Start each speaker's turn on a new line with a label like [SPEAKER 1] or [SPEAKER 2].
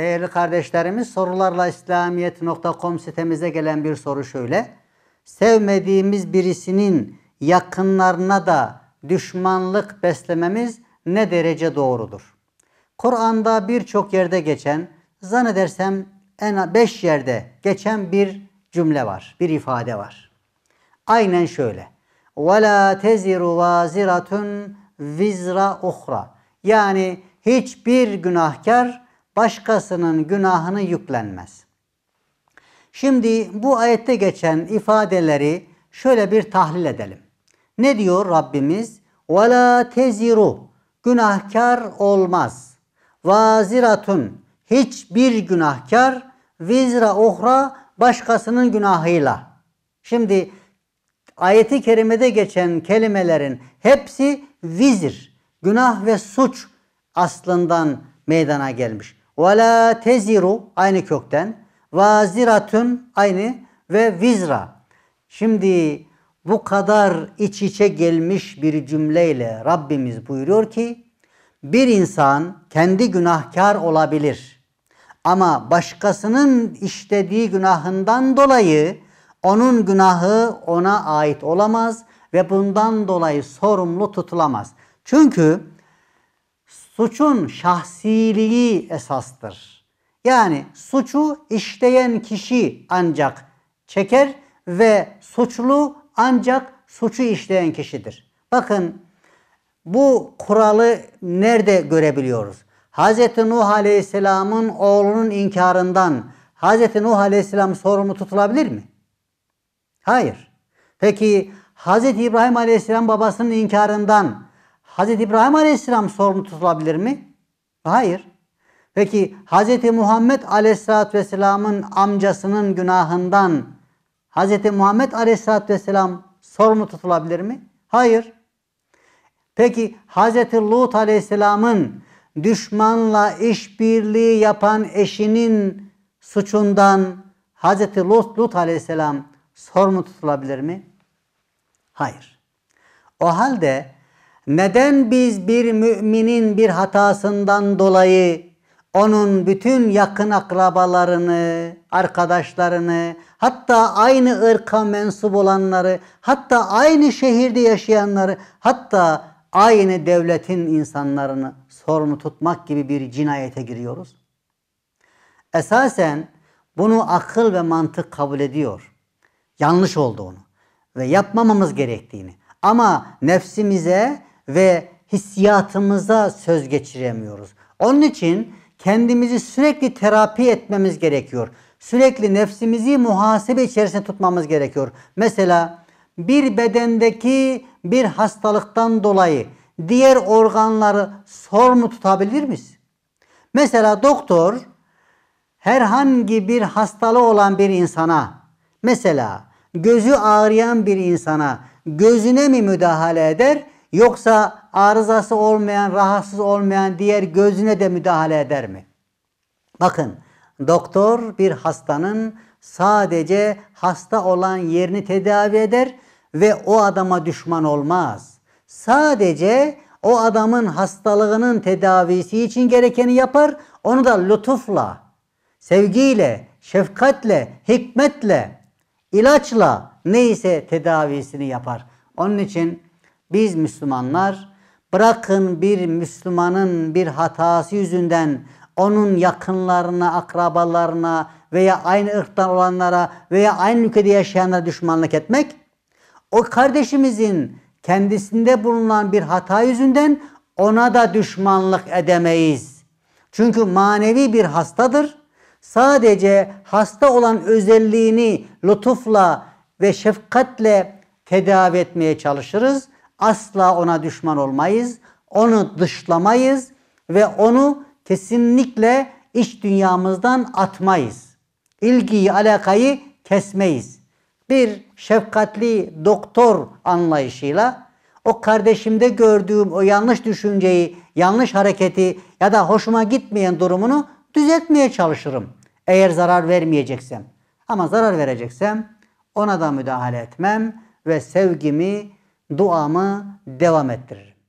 [SPEAKER 1] Değerli kardeşlerimiz sorularla İslamiyet.com sitemize gelen bir soru şöyle. Sevmediğimiz birisinin yakınlarına da düşmanlık beslememiz ne derece doğrudur? Kur'an'da birçok yerde geçen, zannedersem en beş yerde geçen bir cümle var, bir ifade var. Aynen şöyle. وَلَا تَزِرُ وَازِرَةٌ vizra uhra. Yani hiçbir günahkar başkasının günahını yüklenmez. Şimdi bu ayette geçen ifadeleri şöyle bir tahlil edelim. Ne diyor Rabbimiz? وَلَا teziru Günahkar olmaz. Vaziratun Hiçbir günahkar vizra ohra başkasının günahıyla. Şimdi ayeti kerimede geçen kelimelerin hepsi vizir, günah ve suç aslından meydana gelmiş. Ve teziru aynı kökten. Vaziratun aynı ve vizra. Şimdi bu kadar iç içe gelmiş bir cümleyle Rabbimiz buyuruyor ki bir insan kendi günahkar olabilir. Ama başkasının işlediği günahından dolayı onun günahı ona ait olamaz ve bundan dolayı sorumlu tutulamaz. Çünkü suçun şahsiliği esastır. Yani suçu işleyen kişi ancak çeker ve suçlu ancak suçu işleyen kişidir. Bakın bu kuralı nerede görebiliyoruz? Hz. Nuh Aleyhisselam'ın oğlunun inkarından Hz. Nuh Aleyhisselam sorumlu tutulabilir mi? Hayır. Peki Hz. İbrahim Aleyhisselam babasının inkarından Hazreti İbrahim Aleyhisselam sorumlu tutulabilir mi? Hayır. Peki Hazreti Muhammed Aleyhisselatü Vesselam'ın amcasının günahından Hazreti Muhammed Aleyhisselatü Vesselam sorumlu tutulabilir mi? Hayır. Peki Hazreti Lut Aleyhisselam'ın düşmanla işbirliği yapan eşinin suçundan Hazreti Lut, Lut Aleyhisselam sorumlu tutulabilir mi? Hayır. O halde neden biz bir müminin bir hatasından dolayı onun bütün yakın akrabalarını, arkadaşlarını, hatta aynı ırka mensup olanları, hatta aynı şehirde yaşayanları, hatta aynı devletin insanlarını sorunu tutmak gibi bir cinayete giriyoruz? Esasen bunu akıl ve mantık kabul ediyor. Yanlış olduğunu ve yapmamamız gerektiğini. Ama nefsimize ve hissiyatımıza söz geçiremiyoruz. Onun için kendimizi sürekli terapi etmemiz gerekiyor. Sürekli nefsimizi muhasebe içerisinde tutmamız gerekiyor. Mesela bir bedendeki bir hastalıktan dolayı diğer organları sor mu tutabilir miyiz? Mesela doktor herhangi bir hastalığı olan bir insana mesela gözü ağrıyan bir insana gözüne mi müdahale eder Yoksa arızası olmayan, rahatsız olmayan diğer gözüne de müdahale eder mi? Bakın doktor bir hastanın sadece hasta olan yerini tedavi eder ve o adama düşman olmaz. Sadece o adamın hastalığının tedavisi için gerekeni yapar. Onu da lütufla, sevgiyle, şefkatle, hikmetle, ilaçla neyse tedavisini yapar. Onun için biz Müslümanlar bırakın bir Müslümanın bir hatası yüzünden onun yakınlarına, akrabalarına veya aynı ırktan olanlara veya aynı ülkede yaşayanlara düşmanlık etmek, o kardeşimizin kendisinde bulunan bir hata yüzünden ona da düşmanlık edemeyiz. Çünkü manevi bir hastadır. Sadece hasta olan özelliğini lütufla ve şefkatle tedavi etmeye çalışırız. Asla ona düşman olmayız. Onu dışlamayız ve onu kesinlikle iç dünyamızdan atmayız. İlgiyi, alakayı kesmeyiz. Bir şefkatli doktor anlayışıyla o kardeşimde gördüğüm o yanlış düşünceyi, yanlış hareketi ya da hoşuma gitmeyen durumunu düzeltmeye çalışırım. Eğer zarar vermeyeceksem. Ama zarar vereceksem ona da müdahale etmem ve sevgimi, duamı devam ettiririm.